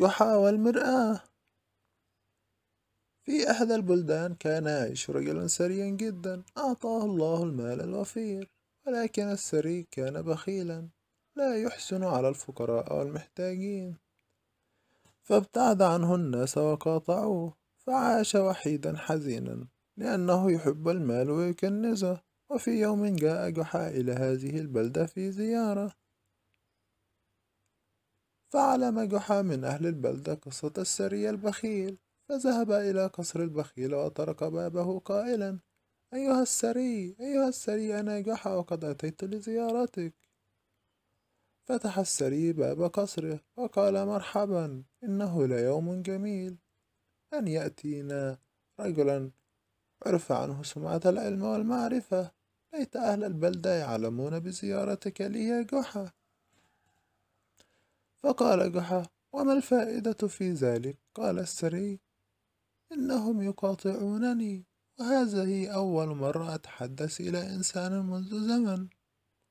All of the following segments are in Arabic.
جحا والمرآة في أحد البلدان كان يعيش رجل ثريا جدا أعطاه الله المال الوفير ولكن الثري كان بخيلا لا يحسن على الفقراء والمحتاجين فابتعد عنه الناس وقاطعوه فعاش وحيدا حزينا لأنه يحب المال ويكنزه وفي يوم جاء جحا إلى هذه البلدة في زيارة فعلم جحا من أهل البلدة قصة السري البخيل فذهب إلى قصر البخيل وطرق بابه قائلا أيها السري أيها السري أنا جحا وقد أتيت لزيارتك فتح السري باب قصره وقال مرحبا إنه ليوم جميل أن يأتينا رجلا عرف عنه سمعة العلم والمعرفة ليت أهل البلدة يعلمون بزيارتك لي يا جحا فقال جحا وما الفائدة في ذلك قال السري إنهم يقاطعونني وهذه أول مرة أتحدث إلى إنسان منذ زمن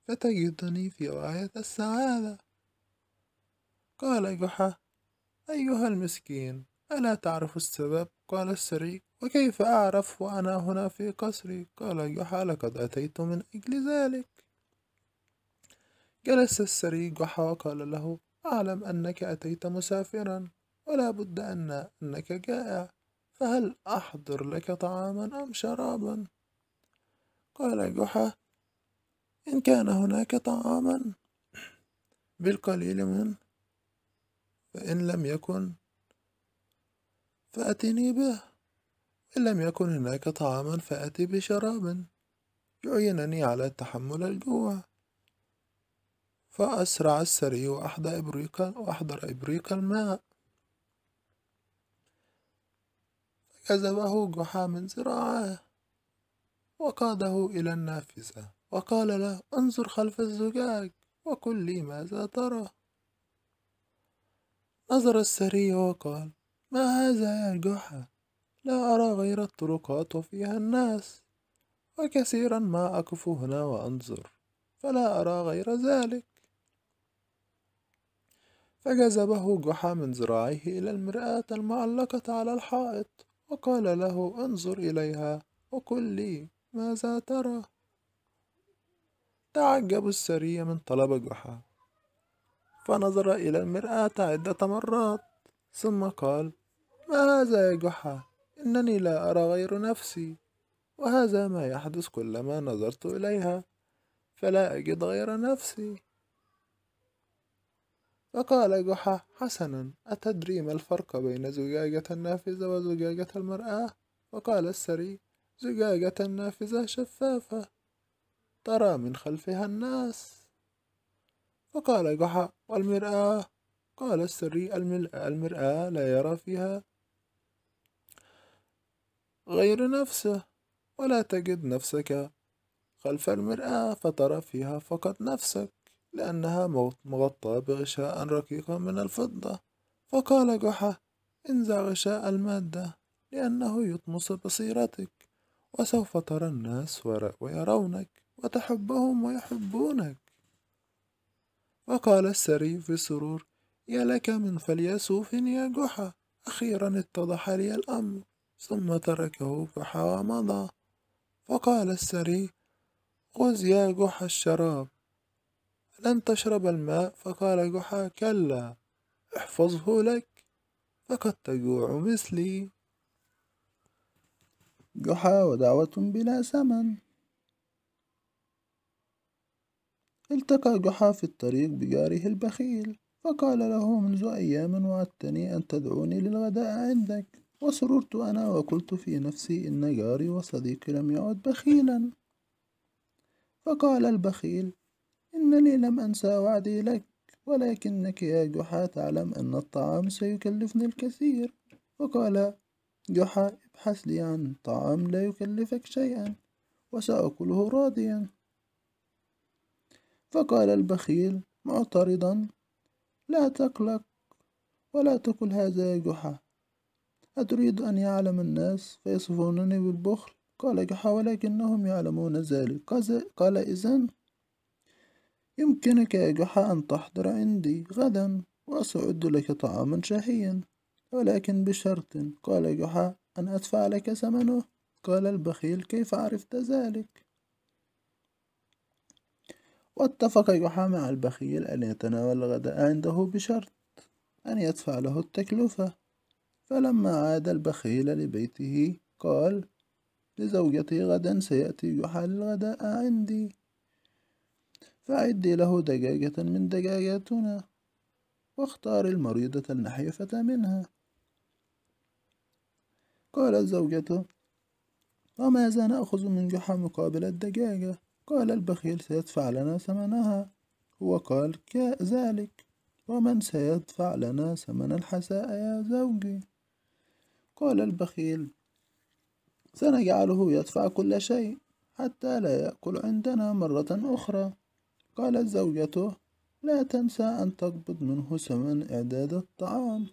فتجدني في غاية السعادة قال جحا أيها المسكين ألا تعرف السبب قال السري وكيف أعرف وأنا هنا في قصري قال جحا لقد أتيت من أجل ذلك جلس السري جحا وقال له أعلم أنك أتيت مسافرا ولا بد أن أنك جائع فهل أحضر لك طعاما أم شرابا قال جحا إن كان هناك طعاما بالقليل منه فإن لم يكن فأتني به إن لم يكن هناك طعاما فأتي بشراب يعينني على تحمل الجوع فأسرع السري وأحضر إبريق وأحضر إبريق الماء جذبه جحا من ذراعه وقاده إلى النافذة وقال له انظر خلف الزجاج وقل لي ماذا ترى نظر السري وقال ما هذا يا جحا لا أرى غير الطرقات وفيها الناس وكثيرا ما أقف هنا وأنظر فلا أرى غير ذلك فجذبه جحا من ذراعيه إلى المرآة المعلقة على الحائط وقال له انظر إليها وقل لي ماذا ترى تعجب السرية من طلب جحا فنظر إلى المرآة عدة مرات ثم قال ما هذا يا جحا إنني لا أرى غير نفسي وهذا ما يحدث كلما نظرت إليها فلا أجد غير نفسي فقال جحا حسنا أتدري ما الفرق بين زجاجة النافذة وزجاجة المرآة؟ فقال السري زجاجة النافذة شفافة ترى من خلفها الناس فقال جحا والمرآة قال السري المرآة لا يرى فيها غير نفسه ولا تجد نفسك خلف المرآة فترى فيها فقط نفسك لأنها مغطاة بغشاء رقيق من الفضة فقال جحا انزع غشاء المادة لأنه يطمس بصيرتك وسوف ترى الناس ويرونك وتحبهم ويحبونك وقال السري في سرور يا لك من فليسوف يا جحا أخيرا اتضح لي الأمر ثم تركه جحا ومضى فقال السري خذ يا جحا الشراب لن تشرب الماء فقال جحا كلا احفظه لك فقد تجوع مثلي جحا ودعوة بلا ثمن التقى جحا في الطريق بجاره البخيل فقال له منذ أيام وعدتني أن تدعوني للغداء عندك وسررت أنا وقلت في نفسي إن جاري وصديقي لم يعد بخيلا فقال البخيل إنني لم أنسى وعدي لك ولكنك يا جحا تعلم أن الطعام سيكلفني الكثير وقال جحا ابحث لي عن طعام لا يكلفك شيئا وسأكله راضيا فقال البخيل معترضا لا تقلق ولا تقل هذا يا جحا أتريد أن يعلم الناس فيصفونني بالبخل قال جحا ولكنهم يعلمون ذلك قال إذن يمكنك يا جحا أن تحضر عندي غدا وسأعد لك طعاما شهيا ولكن بشرط قال جحا أن أدفع لك ثمنه قال البخيل كيف عرفت ذلك واتفق جحا مع البخيل أن يتناول الغداء عنده بشرط أن يدفع له التكلفة فلما عاد البخيل لبيته قال لزوجتي غدا سيأتي جحا للغداء عندي فأعدي له دجاجة من دجاجاتنا واختار المريضة النحيفة منها قالت زوجته وماذا نأخذ من جحا مقابل الدجاجة قال البخيل سيدفع لنا ثمنها هو قال ذلك ومن سيدفع لنا ثمن الحساء يا زوجي قال البخيل سنجعله يدفع كل شيء حتى لا يأكل عندنا مرة أخرى قالت زوجته لا تنسى أن تقبض منه ثمن إعداد الطعام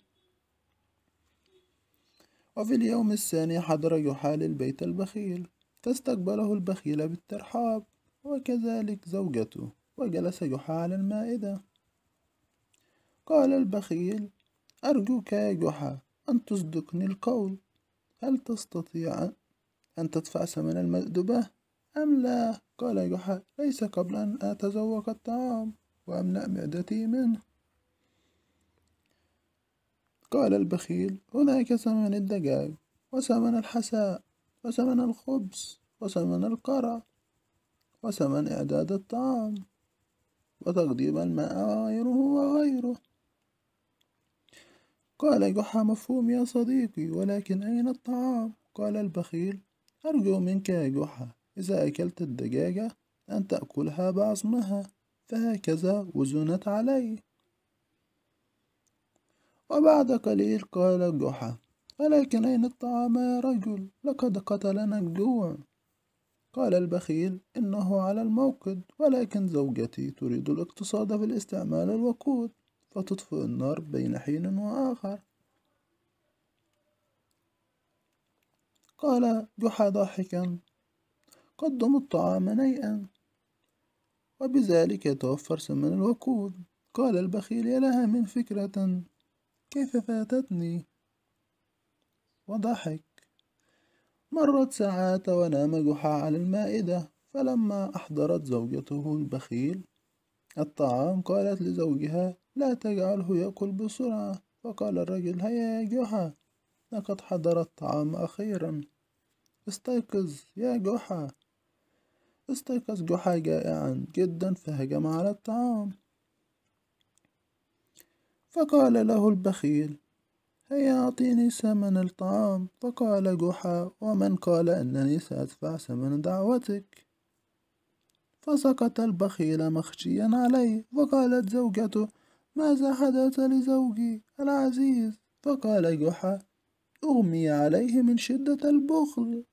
وفي اليوم الثاني حضر يحال البيت البخيل فاستقبله البخيل بالترحاب وكذلك زوجته وجلس يحى على المائدة قال البخيل أرجوك يا جحا أن تصدقني القول هل تستطيع أن تدفع ثمن المأدبة أم لا؟ قال جحا ليس قبل أن أتذوق الطعام وأملأ معدتي منه قال البخيل هناك ثمن الدجاج وثمن الحساء وثمن الخبز وثمن القرع وثمن إعداد الطعام وتقديم الماء وغيره وغيره قال جحا مفهوم يا صديقي ولكن أين الطعام؟ قال البخيل أرجو منك يا جحا إذا أكلت الدجاجة أن تأكلها بعظمها فهكذا وزنت علي وبعد قليل قال جحا ولكن أين الطعام يا رجل لقد قتلنا الجوع قال البخيل إنه على الموقد ولكن زوجتي تريد الاقتصاد في الاستعمال الوقود فتطفئ النار بين حين وآخر قال جحا ضاحكا قدموا الطعام نيئا وبذلك يتوفر ثمن الوقود قال البخيل يا لها من فكرة كيف فاتتني وضحك مرت ساعات ونام جحا على المائدة فلما أحضرت زوجته البخيل الطعام قالت لزوجها لا تجعله يأكل بسرعة فقال الرجل هيا يا جحا لقد حضر الطعام أخيرا استيقظ يا جحا استيقظ جحا جائعا يعني جدا فهجم على الطعام فقال له البخيل هيا أعطيني ثمن الطعام فقال جحا ومن قال أنني سأدفع ثمن دعوتك فسقط البخيل مخشيا عليه وقالت زوجته ماذا حدث لزوجي العزيز فقال جحا أغمي عليه من شدة البخل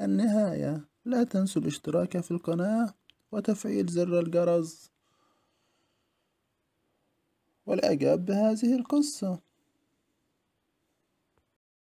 النهايه لا تنسوا الاشتراك في القناة وتفعيل زر الجرس والإعجاب بهذه القصة